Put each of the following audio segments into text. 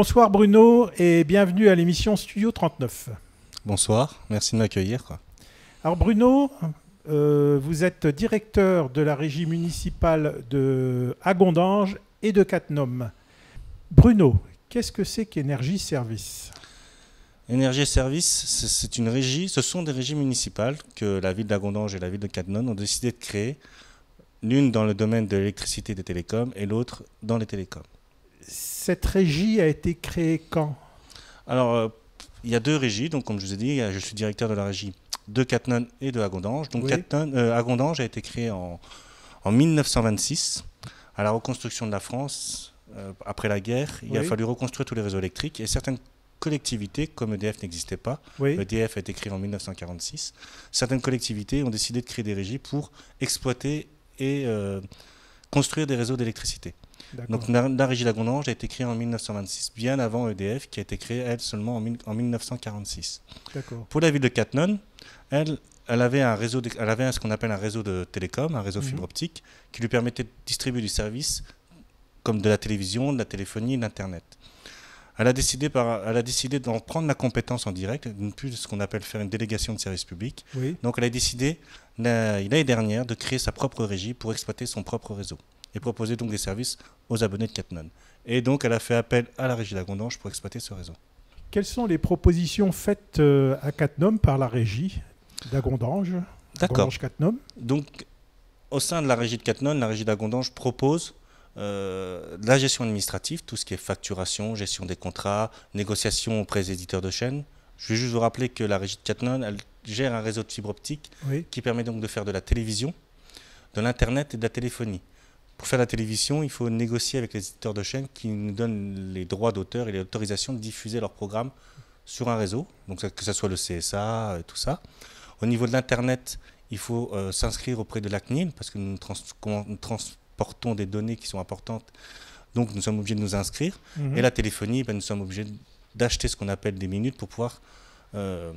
Bonsoir Bruno et bienvenue à l'émission Studio 39. Bonsoir, merci de m'accueillir. Alors Bruno, euh, vous êtes directeur de la régie municipale de Agondange et de Cattenom. Bruno, qu'est-ce que c'est qu'Énergie Service Énergie Service, c'est une régie, ce sont des régies municipales que la ville d'Agondange et la ville de Cattenom ont décidé de créer, l'une dans le domaine de l'électricité et des télécoms et l'autre dans les télécoms cette régie a été créée quand Alors, euh, il y a deux régies. Donc, comme je vous ai dit, je suis directeur de la régie de Catnon et de Agondange. Donc, euh, Agondange a été créé en, 1926, à la reconstruction de la France, euh, après la guerre. Il a fallu reconstruire tous les réseaux électriques et certaines collectivités, comme EDF n'existait pas, EDF a été créé en 1946, certaines collectivités ont décidé de créer des régies pour exploiter et construire des réseaux d'électricité. Donc la régie La a été créée en 1926, bien avant EDF, qui a été créée, elle, seulement en, 1946. Pour la ville de Katnon, elle, avait un réseau, avait ce qu'on appelle un réseau de télécom, un réseau mhm. fibre optique, qui lui permettait de distribuer du service comme de la télévision, de la téléphonie, de Elle a elle a décidé d'en prendre la compétence en direct, plus ce qu'on appelle faire une délégation de service public. Donc elle a décidé l'année dernière de créer sa propre régie pour exploiter son propre réseau et proposer donc des services aux abonnés de Catnon. Et donc, elle a fait appel à la régie de la pour exploiter ce réseau. Quelles sont les propositions faites euh, à Catnum par la régie d'Agondange la Gondange D'accord. Donc, au sein de la régie de Catnon, la régie euh, de propose la gestion administrative, tout ce qui est facturation, gestion des contrats, négociation auprès des éditeurs de chaînes. Je vais juste vous rappeler que la régie de Catnon elle gère un réseau de fibre optique qui permet donc de faire de la télévision, de l'Internet et de la téléphonie pour faire la télévision, il faut négocier avec les éditeurs de chaînes qui nous donnent les droits d'auteur et les autorisations de diffuser leurs programmes sur un réseau, donc que ce soit le CSA, et euh, tout ça. Au niveau de l'Internet, il faut euh, s'inscrire auprès de l'ACNIL parce que nous, transportons des données qui sont importantes, donc nous sommes obligés de nous inscrire. Mhm. Et la téléphonie, ben, nous sommes obligés d'acheter ce qu'on appelle des minutes pour pouvoir euh,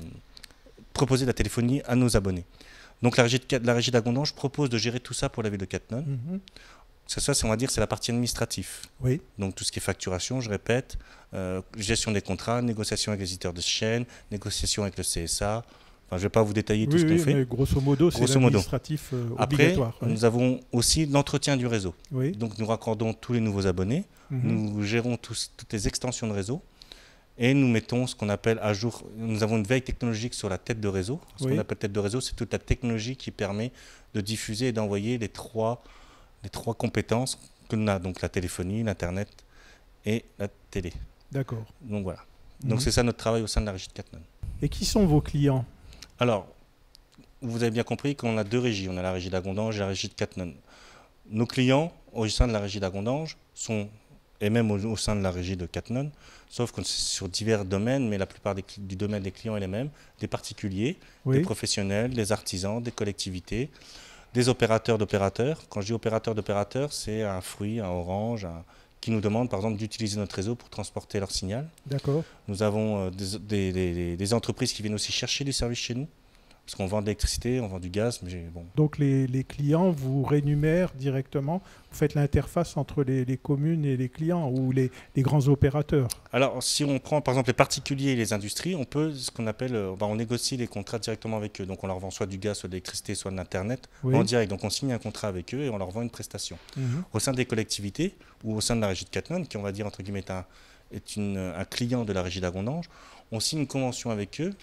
proposer la téléphonie à nos abonnés. Donc la régie, de, la propose de gérer tout ça pour la ville de Catnon. Mhm. Ça, ça on va dire, c'est la partie administrative. Oui. Donc tout ce qui est facturation, je répète, euh, gestion des contrats, négociation avec les éditeurs de chaîne, négociation avec le CSA. Enfin, je ne vais pas vous détailler tout ce oui, qu'on fait. Grosso modo, c'est l'administratif euh, obligatoire. Après, nous avons aussi l'entretien du réseau. Oui. Donc nous raccordons tous les nouveaux abonnés, mhm. nous gérons toutes les extensions de réseau et nous mettons ce qu'on appelle à jour. Nous avons une veille technologique sur la tête de réseau. Ce qu'on appelle tête de réseau, c'est toute la technologie qui permet de diffuser et d'envoyer les trois les trois compétences que l'on a, donc la téléphonie, l'Internet et la télé. D'accord. Donc voilà. Mhm. Donc c'est ça notre travail au sein de la régie de Cattenom. Et qui sont vos clients Alors, vous avez bien compris qu'on a deux régies. On a la régie d'Agondange et la régie de Katnon. Nos clients au sein de la régie d'Agondange sont, et même au, sein de la régie de Katnon, sauf qu'on c'est sur divers domaines, mais la plupart du domaine des clients est les mêmes, des particuliers, des professionnels, des artisans, des collectivités des opérateurs d'opérateurs. Quand je dis opérateur d'opérateurs, c'est un fruit, un orange, qui nous demande par exemple d'utiliser notre réseau pour transporter leur signal. D'accord. Nous avons euh, des, des, entreprises qui viennent aussi chercher des services chez nous. Parce qu'on vend de l'électricité, on vend du gaz, mais bon. Donc les, clients vous rémunèrent directement Vous faites l'interface entre les, communes et les clients ou les, grands opérateurs Alors si on prend par exemple les particuliers et les industries, on peut ce qu'on appelle, euh, bah, on négocie les contrats directement avec eux. Donc on leur vend soit du gaz, soit de l'électricité, soit de l'internet en direct. Donc on signe un contrat avec eux et on leur vend une prestation. Mhm. Au sein des collectivités ou au sein de la régie de catman qui on va dire entre guillemets est un, client de la régie d'Agondange, on signe une convention avec eux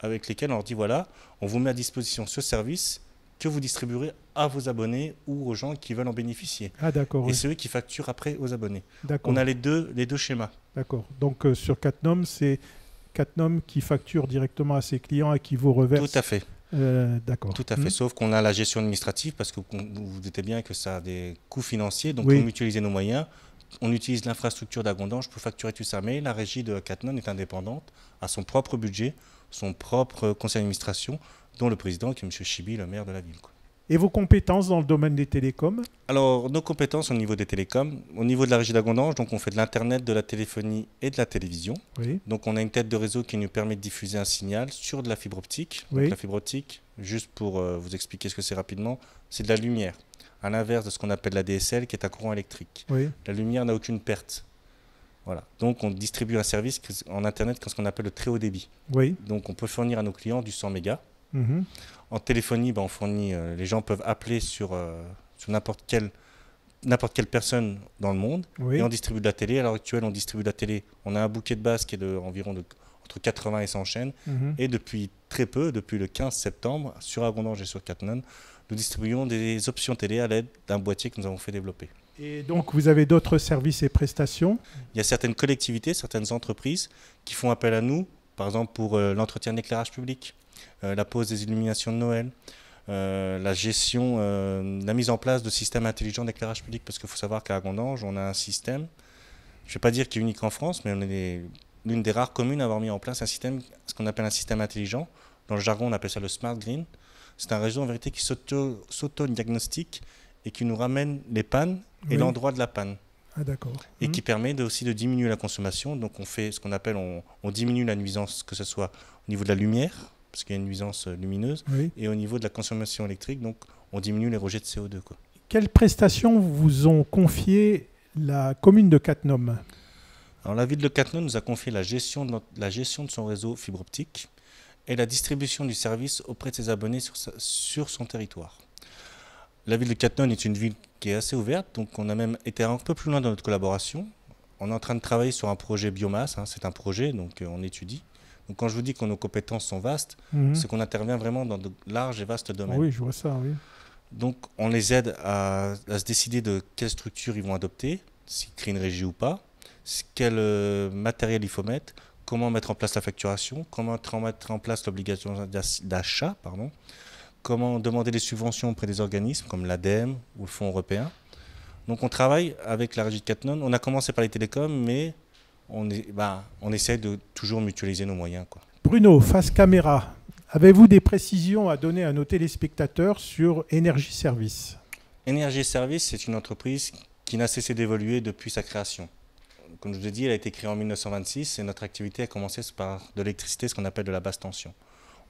avec lesquels on leur dit voilà, on vous met à disposition ce service que vous distribuerez à vos abonnés ou aux gens qui veulent en bénéficier. Ah d'accord. Et ceux c'est qui facturent après aux abonnés. On a les deux, les deux schémas. D'accord. Donc euh, sur Catnom, c'est Catnom qui facture directement à ses clients et qui vous reverse. Tout à fait. Euh, d'accord. Tout à fait, hmm. sauf qu'on a la gestion administrative parce que vous vous doutez bien que ça a des coûts financiers, donc oui. on nos moyens. On utilise l'infrastructure d'Agondange pour facturer tout ça, mais la régie de Catnon est indépendante, a son propre budget son propre conseil d'administration, dont le président qui est M. Chibi, le maire de la ville. Et vos compétences dans le domaine des télécoms Alors, nos compétences au niveau des télécoms, au niveau de la régie d'Agondange, donc on fait de l'Internet, de la téléphonie et de la télévision. Donc on a une tête de réseau qui nous permet de diffuser un signal sur de la fibre optique. la fibre optique, juste pour euh, vous expliquer ce que c'est rapidement, c'est de la lumière, à l'inverse de ce qu'on appelle la DSL qui est à courant électrique. La lumière n'a aucune perte. Donc, on distribue un service en Internet, ce qu'on appelle le très haut débit. Oui. Donc, on peut fournir à nos clients du 100 mégas. Mhm. En téléphonie, ben, fournit, euh, les gens peuvent appeler sur, euh, sur n'importe quelle, n'importe quelle personne dans le monde. Et on distribue de la télé. À l'heure actuelle, on distribue de la télé. On a un bouquet de base qui est de, environ entre 80 et 100 chaînes. Mhm. Et depuis très peu, depuis le 15 septembre, sur Agondange et sur Catnan, nous distribuons des options télé à l'aide d'un boîtier que nous avons fait développer. Et donc, vous avez d'autres services et prestations Il y a certaines collectivités, certaines entreprises qui font appel à nous, par exemple pour euh, l'entretien d'éclairage public, euh, la pose des illuminations de Noël, euh, la gestion, la mise en place de systèmes intelligents d'éclairage public, parce qu'il faut savoir qu'à Gondange, on a un système, je ne vais pas dire qu'il est unique en France, mais on est l'une des rares communes à avoir mis en place un système, ce qu'on appelle un système intelligent. Dans le jargon, on appelle ça le smart green. C'est un réseau en vérité qui s'auto-diagnostique et qui nous ramène les pannes et l'endroit de la panne. Ah, et qui hum. permet aussi de diminuer la consommation. Donc on fait ce qu'on appelle, on, diminue la nuisance, que ce soit au niveau de la lumière, parce qu'il y a une nuisance euh, lumineuse, et au niveau de la consommation électrique, donc on diminue les rejets de CO2. Quelles prestations vous ont confiées la commune de Catenom alors, la ville de Catenom nous a confié la gestion de, son réseau fibre optique et la distribution du service auprès de ses abonnés sur son territoire. La ville de Catnon est une ville qui est assez ouverte, donc on a même été un peu plus loin dans notre collaboration. On est en train de travailler sur un projet biomasse, hein, c'est un projet, donc euh, on étudie. Donc quand je vous dis que nos compétences sont vastes, mhm. c'est qu'on intervient vraiment dans de larges et vastes domaines. Oui, je vois ça, oui. Donc on les aide à, se décider de quelle structure ils vont adopter, s'ils créent une régie ou pas, quel euh, matériel il faut mettre, comment mettre en place la facturation, comment mettre en place l'obligation d'achat, pardon, comment demander des subventions auprès des organismes comme l'ADEME ou le Fonds européen. Donc on travaille avec la régie de Catnon. On a commencé par les télécoms, mais on, est, ben, essaie de toujours mutualiser nos moyens. Bruno, face caméra, avez-vous des précisions à donner à nos téléspectateurs sur énergie Service énergie Service, c'est une entreprise qui n'a cessé d'évoluer depuis sa création. Comme je vous ai dit, elle a été créée en 1926 et notre activité a commencé par de l'électricité, ce qu'on appelle de la basse tension.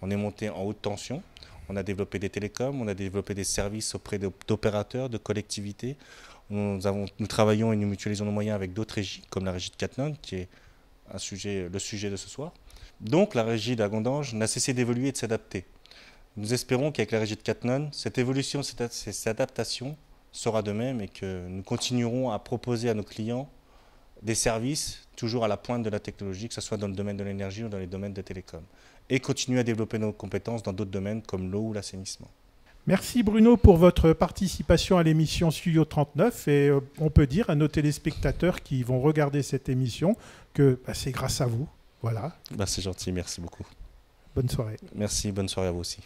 On est monté en haute tension, on a développé des télécoms, on a développé des services auprès d'opérateurs, de collectivités. Nous, travaillons et nous mutualisons nos moyens avec d'autres régies, comme la régie de Catnon, qui est sujet, le sujet de ce soir. Donc la régie d'Agondange n'a cessé d'évoluer et de s'adapter. Nous espérons qu'avec la régie de Catnon, cette évolution, cette adaptation sera de même et que nous continuerons à proposer à nos clients des services toujours à la pointe de la technologie, que ce soit dans le domaine de l'énergie ou dans les domaines de télécom. Et continuer à développer nos compétences dans d'autres domaines comme l'eau ou l'assainissement. Merci Bruno pour votre participation à l'émission Studio 39 et euh, on peut dire à nos téléspectateurs qui vont regarder cette émission que bah, c'est grâce à vous. Voilà. Bah, c'est gentil, merci beaucoup. Bonne soirée. Merci, bonne soirée à vous aussi.